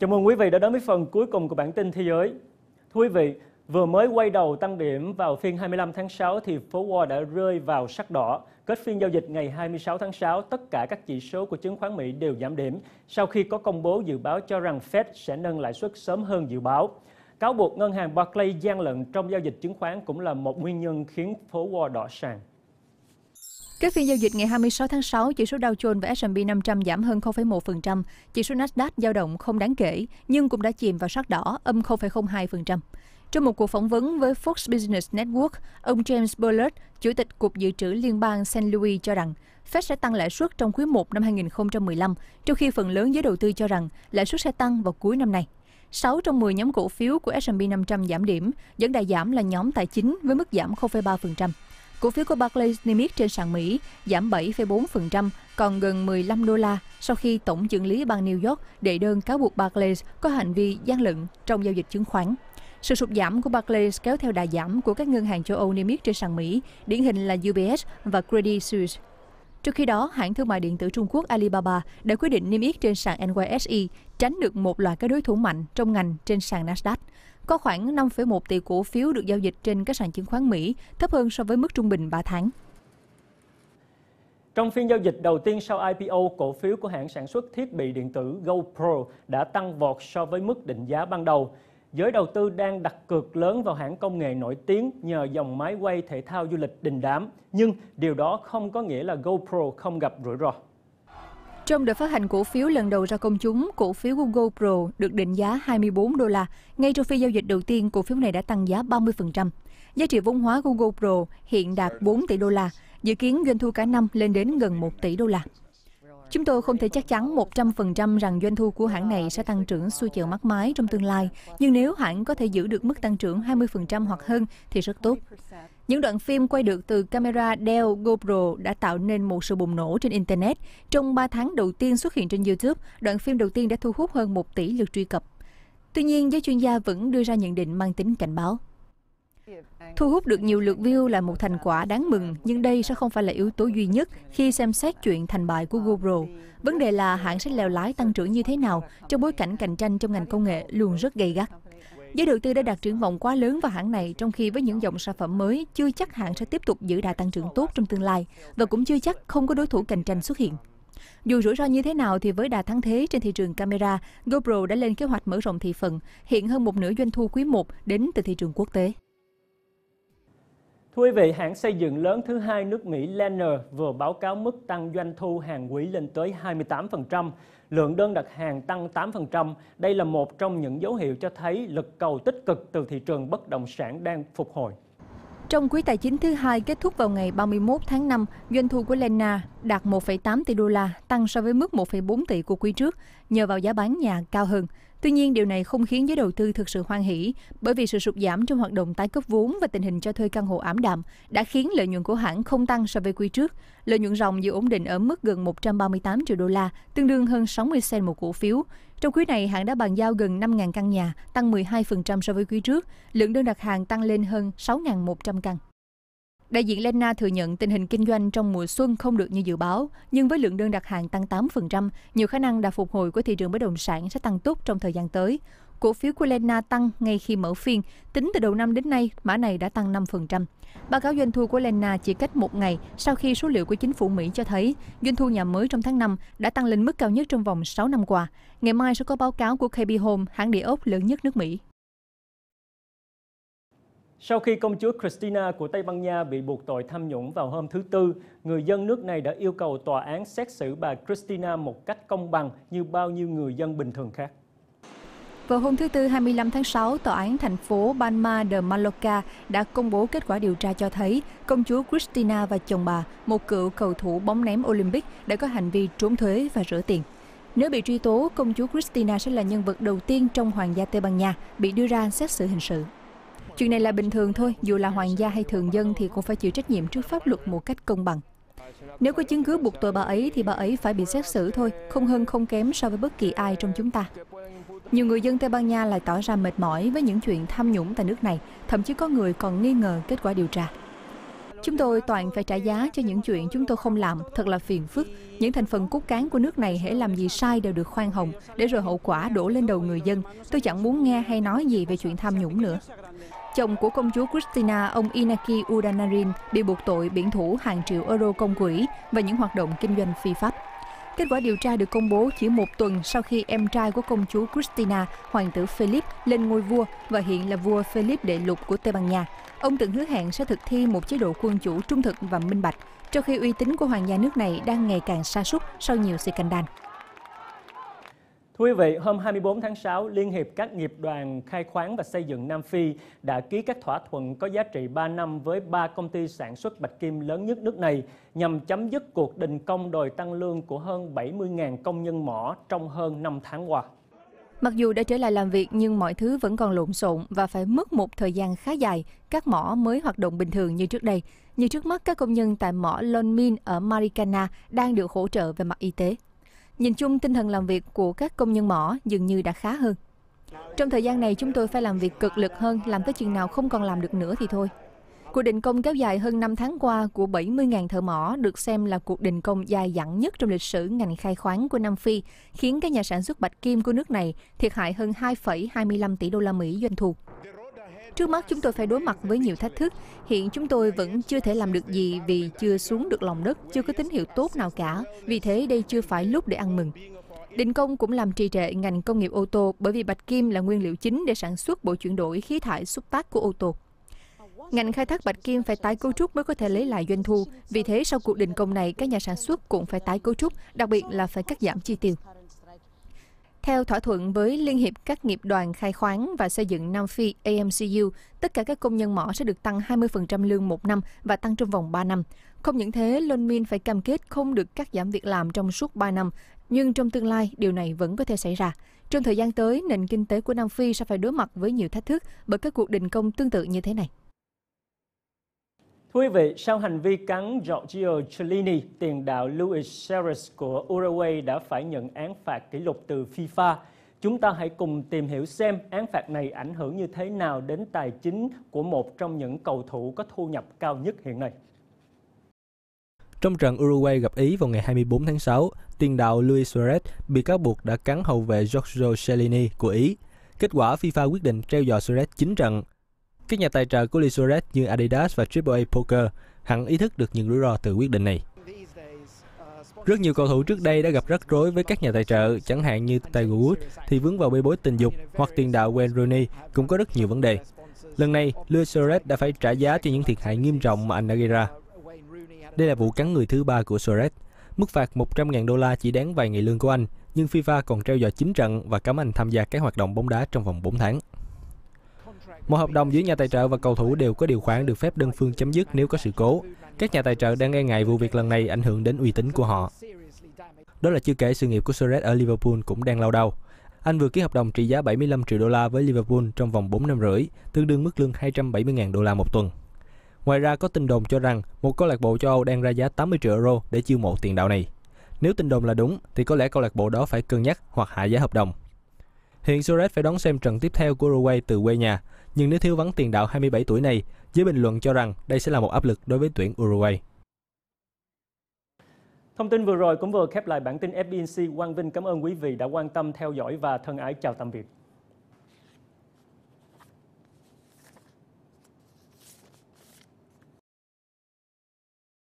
Chào mừng quý vị đã đến với phần cuối cùng của bản tin thế giới. Thưa quý vị, vừa mới quay đầu tăng điểm vào phiên 25 tháng 6 thì phố Wall đã rơi vào sắc đỏ. Kết phiên giao dịch ngày 26 tháng 6, tất cả các chỉ số của chứng khoán Mỹ đều giảm điểm sau khi có công bố dự báo cho rằng Fed sẽ nâng lãi suất sớm hơn dự báo. Cáo buộc ngân hàng Barclays gian lận trong giao dịch chứng khoán cũng là một nguyên nhân khiến phố Wall đỏ sàn. Kết phiên giao dịch ngày 26 tháng 6, chỉ số Dow Jones và S&P 500 giảm hơn 0,1%, chỉ số Nasdaq dao động không đáng kể nhưng cũng đã chìm vào sắc đỏ âm 0,02%. Trong một cuộc phỏng vấn với Fox Business Network, ông James Bullard, Chủ tịch Cục Dự trữ Liên bang St. Louis cho rằng Fed sẽ tăng lãi suất trong quý 1 năm 2015, trong khi phần lớn giới đầu tư cho rằng lãi suất sẽ tăng vào cuối năm nay. 6 trong 10 nhóm cổ phiếu của S&P 500 giảm điểm, dẫn đại giảm là nhóm tài chính với mức giảm 0,3%. Cổ phiếu của Barclays niêm yết trên sàn Mỹ giảm 7,4%, còn gần 15 đô la sau khi tổng trưởng lý bang New York đệ đơn cáo buộc Barclays có hành vi gian lận trong giao dịch chứng khoán. Sự sụt giảm của Barclays kéo theo đà giảm của các ngân hàng châu Âu niêm yết trên sàn Mỹ, điển hình là UBS và Credit Suisse. Trước khi đó, hãng thương mại điện tử Trung Quốc Alibaba đã quyết định niêm yết trên sàn NYSE, tránh được một loạt các đối thủ mạnh trong ngành trên sàn Nasdaq. Có khoảng 5,1 tỷ cổ phiếu được giao dịch trên các sàn chứng khoán Mỹ, thấp hơn so với mức trung bình 3 tháng. Trong phiên giao dịch đầu tiên sau IPO, cổ phiếu của hãng sản xuất thiết bị điện tử GoPro đã tăng vọt so với mức định giá ban đầu. Giới đầu tư đang đặt cược lớn vào hãng công nghệ nổi tiếng nhờ dòng máy quay thể thao du lịch đình đám, nhưng điều đó không có nghĩa là GoPro không gặp rủi ro. Trong đợt phát hành cổ phiếu lần đầu ra công chúng, cổ phiếu Google Pro được định giá 24 đô la. Ngay trong phiên giao dịch đầu tiên, cổ phiếu này đã tăng giá 30%. Giá trị vốn hóa Google Pro hiện đạt 4 tỷ đô la, dự kiến doanh thu cả năm lên đến gần 1 tỷ đô la. Chúng tôi không thể chắc chắn 100% rằng doanh thu của hãng này sẽ tăng trưởng xuôi chiều mắt mái trong tương lai, nhưng nếu hãng có thể giữ được mức tăng trưởng 20% hoặc hơn thì rất tốt. Những đoạn phim quay được từ camera Dell GoPro đã tạo nên một sự bùng nổ trên Internet. Trong 3 tháng đầu tiên xuất hiện trên YouTube, đoạn phim đầu tiên đã thu hút hơn 1 tỷ lượt truy cập. Tuy nhiên, giới chuyên gia vẫn đưa ra nhận định mang tính cảnh báo. Thu hút được nhiều lượt view là một thành quả đáng mừng, nhưng đây sẽ không phải là yếu tố duy nhất khi xem xét chuyện thành bại của GoPro. Vấn đề là hãng sẽ leo lái tăng trưởng như thế nào trong bối cảnh cạnh tranh trong ngành công nghệ luôn rất gay gắt. Giới đầu tư đã đặt triển vọng quá lớn vào hãng này, trong khi với những dòng sản phẩm mới, chưa chắc hãng sẽ tiếp tục giữ đà tăng trưởng tốt trong tương lai và cũng chưa chắc không có đối thủ cạnh tranh xuất hiện. Dù rủi ro như thế nào thì với đà thắng thế trên thị trường camera, GoPro đã lên kế hoạch mở rộng thị phần, hiện hơn một nửa doanh thu quý 1 đến từ thị trường quốc tế. Thưa quý vị, hãng xây dựng lớn thứ hai nước Mỹ Lenner vừa báo cáo mức tăng doanh thu hàng quý lên tới 28%, lượng đơn đặt hàng tăng 8%. Đây là một trong những dấu hiệu cho thấy lực cầu tích cực từ thị trường bất động sản đang phục hồi. Trong quý tài chính thứ hai kết thúc vào ngày 31 tháng 5, doanh thu của Lena đạt 1,8 tỷ đô la, tăng so với mức 1,4 tỷ của quý trước, nhờ vào giá bán nhà cao hơn. Tuy nhiên, điều này không khiến giới đầu tư thực sự hoan hỷ, bởi vì sự sụt giảm trong hoạt động tái cấp vốn và tình hình cho thuê căn hộ ảm đạm đã khiến lợi nhuận của hãng không tăng so với quý trước. Lợi nhuận ròng giữ ổn định ở mức gần 138 triệu đô la, tương đương hơn 60 cent một cổ phiếu. Trong quý này, hãng đã bàn giao gần 5.000 căn nhà, tăng 12% so với quý trước. Lượng đơn đặt hàng tăng lên hơn 6.100 căn. Đại diện Lena thừa nhận tình hình kinh doanh trong mùa xuân không được như dự báo, nhưng với lượng đơn đặt hàng tăng 8%, nhiều khả năng đà phục hồi của thị trường bất động sản sẽ tăng tốt trong thời gian tới. Cổ phiếu của Lena tăng ngay khi mở phiên. Tính từ đầu năm đến nay, mã này đã tăng 5%. Báo cáo doanh thu của Lena chỉ cách một ngày sau khi số liệu của chính phủ Mỹ cho thấy doanh thu nhà mới trong tháng 5 đã tăng lên mức cao nhất trong vòng 6 năm qua. Ngày mai sẽ có báo cáo của KB Home, hãng địa ốc lớn nhất nước Mỹ. Sau khi công chúa Christina của Tây Ban Nha bị buộc tội tham nhũng vào hôm thứ Tư, người dân nước này đã yêu cầu tòa án xét xử bà Christina một cách công bằng như bao nhiêu người dân bình thường khác. Vào hôm thứ Tư 25 tháng 6, Tòa án thành phố Palma de Mallorca đã công bố kết quả điều tra cho thấy công chúa Cristina và chồng bà, một cựu cầu thủ bóng ném Olympic, đã có hành vi trốn thuế và rửa tiền. Nếu bị truy tố, công chúa Cristina sẽ là nhân vật đầu tiên trong Hoàng gia Tây Ban Nha bị đưa ra xét xử hình sự. Chuyện này là bình thường thôi, dù là hoàng gia hay thường dân thì cũng phải chịu trách nhiệm trước pháp luật một cách công bằng. Nếu có chứng cứ buộc tội bà ấy thì bà ấy phải bị xét xử thôi, không hơn không kém so với bất kỳ ai trong chúng ta. Nhiều người dân Tây Ban Nha lại tỏ ra mệt mỏi với những chuyện tham nhũng tại nước này, thậm chí có người còn nghi ngờ kết quả điều tra. Chúng tôi toàn phải trả giá cho những chuyện chúng tôi không làm, thật là phiền phức. Những thành phần cốt cán của nước này hễ làm gì sai đều được khoan hồng, để rồi hậu quả đổ lên đầu người dân. Tôi chẳng muốn nghe hay nói gì về chuyện tham nhũng nữa. Chồng của công chúa Christina, ông Inaki Udanarin, bị buộc tội biển thủ hàng triệu euro công quỹ và những hoạt động kinh doanh phi pháp. Kết quả điều tra được công bố chỉ một tuần sau khi em trai của công chúa Christina, hoàng tử Philip, lên ngôi vua và hiện là vua Philip đệ lục của Tây Ban Nha. Ông từng hứa hẹn sẽ thực thi một chế độ quân chủ trung thực và minh bạch, trong khi uy tín của hoàng gia nước này đang ngày càng sa sút sau nhiều scandal. Thưa quý vị, hôm 24 tháng 6, Liên hiệp các nghiệp đoàn khai khoáng và xây dựng Nam Phi đã ký các thỏa thuận có giá trị 3 năm với 3 công ty sản xuất bạch kim lớn nhất nước này nhằm chấm dứt cuộc đình công đòi tăng lương của hơn 70.000 công nhân mỏ trong hơn 5 tháng qua. Mặc dù đã trở lại làm việc nhưng mọi thứ vẫn còn lộn xộn và phải mất một thời gian khá dài, các mỏ mới hoạt động bình thường như trước đây. Như trước mắt, các công nhân tại mỏ Lonmin ở Marikana đang được hỗ trợ về mặt y tế. Nhìn chung, tinh thần làm việc của các công nhân mỏ dường như đã khá hơn. Trong thời gian này, chúng tôi phải làm việc cực lực hơn, làm tới chừng nào không còn làm được nữa thì thôi. Cuộc đình công kéo dài hơn 5 tháng qua của 70.000 thợ mỏ được xem là cuộc đình công dài dẳng nhất trong lịch sử ngành khai khoáng của Nam Phi, khiến các nhà sản xuất bạch kim của nước này thiệt hại hơn 2,25 tỷ đô la Mỹ doanh thu. Trước mắt chúng tôi phải đối mặt với nhiều thách thức. Hiện chúng tôi vẫn chưa thể làm được gì vì chưa xuống được lòng đất, chưa có tín hiệu tốt nào cả. Vì thế đây chưa phải lúc để ăn mừng. Đình công cũng làm trì trệ ngành công nghiệp ô tô bởi vì bạch kim là nguyên liệu chính để sản xuất bộ chuyển đổi khí thải xúc tác của ô tô. Ngành khai thác bạch kim phải tái cấu trúc mới có thể lấy lại doanh thu. Vì thế, sau cuộc đình công này, các nhà sản xuất cũng phải tái cấu trúc, đặc biệt là phải cắt giảm chi tiêu. Theo thỏa thuận với Liên hiệp các nghiệp đoàn khai khoáng và xây dựng Nam Phi AMCU, tất cả các công nhân mỏ sẽ được tăng 20% lương một năm và tăng trong vòng 3 năm. Không những thế, Lonmin phải cam kết không được cắt giảm việc làm trong suốt 3 năm, nhưng trong tương lai điều này vẫn có thể xảy ra. Trong thời gian tới, nền kinh tế của Nam Phi sẽ phải đối mặt với nhiều thách thức bởi các cuộc đình công tương tự như thế này. Quý vị, sau hành vi cắn Giorgio Cellini, tiền đạo Luis Suarez của Uruguay đã phải nhận án phạt kỷ lục từ FIFA. Chúng ta hãy cùng tìm hiểu xem án phạt này ảnh hưởng như thế nào đến tài chính của một trong những cầu thủ có thu nhập cao nhất hiện nay. Trong trận Uruguay gặp Ý vào ngày 24 tháng 6, tiền đạo Luis Suarez bị cáo buộc đã cắn hậu vệ Giorgio Cellini của Ý. Kết quả FIFA quyết định treo dò Suarez 9 trận, các nhà tài trợ của Lee Suarez như Adidas và AAA Poker hẳn ý thức được những rủi ro từ quyết định này. Rất nhiều cầu thủ trước đây đã gặp rắc rối với các nhà tài trợ, chẳng hạn như Tiger Woods thì vướng vào bê bối tình dục hoặc tiền đạo Wayne Rooney cũng có rất nhiều vấn đề. Lần này, Luis Suarez đã phải trả giá cho những thiệt hại nghiêm trọng mà anh đã gây ra. Đây là vụ cắn người thứ ba của Suarez. Mức phạt 100.000 đô la chỉ đáng vài ngày lương của anh, nhưng FIFA còn treo dò 9 trận và cấm anh tham gia các hoạt động bóng đá trong vòng 4 tháng. Mọi hợp đồng giữa nhà tài trợ và cầu thủ đều có điều khoản được phép đơn phương chấm dứt nếu có sự cố. Các nhà tài trợ đang e ngại vụ việc lần này ảnh hưởng đến uy tín của họ. Đó là chưa kể sự nghiệp của Suarez ở Liverpool cũng đang lao đầu. Anh vừa ký hợp đồng trị giá 75 triệu đô la với Liverpool trong vòng 4 năm rưỡi, tương đương mức lương 270.000 đô la một tuần. Ngoài ra có tin đồn cho rằng một câu lạc bộ châu Âu đang ra giá 80 triệu euro để chiêu mộ tiền đạo này. Nếu tin đồn là đúng thì có lẽ câu lạc bộ đó phải cân nhắc hoặc hạ giá hợp đồng. Hiện Suarez phải đón xem trận tiếp theo của Uruguay từ quê nhà, nhưng nếu thiếu vắng tiền đạo 27 tuổi này, giới bình luận cho rằng đây sẽ là một áp lực đối với tuyển Uruguay. Thông tin vừa rồi cũng vừa khép lại bản tin FBNC. Quang Vinh cảm ơn quý vị đã quan tâm theo dõi và thân ái chào tạm biệt.